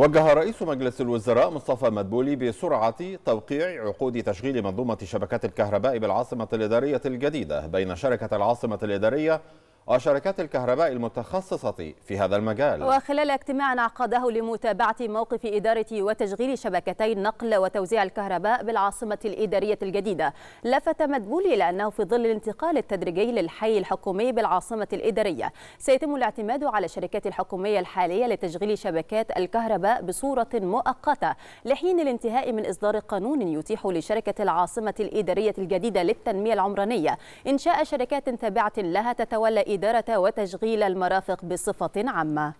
وجه رئيس مجلس الوزراء مصطفى مدبولي بسرعة توقيع عقود تشغيل منظومة شبكات الكهرباء بالعاصمة الإدارية الجديدة بين شركة العاصمة الإدارية وشركات الكهرباء المتخصصة في هذا المجال وخلال اجتماع عقده لمتابعة موقف إدارة وتشغيل شبكتي النقل وتوزيع الكهرباء بالعاصمة الإدارية الجديدة لفت مدبولي إلى أنه في ظل الانتقال التدريجي للحي الحكومي بالعاصمة الإدارية سيتم الاعتماد على الشركات الحكومية الحالية لتشغيل شبكات الكهرباء بصورة مؤقتة لحين الانتهاء من إصدار قانون يتيح لشركة العاصمة الإدارية الجديدة للتنمية العمرانية إنشاء شركات تابعة لها تتولى الإدارة وتشغيل المرافق بصفة عامة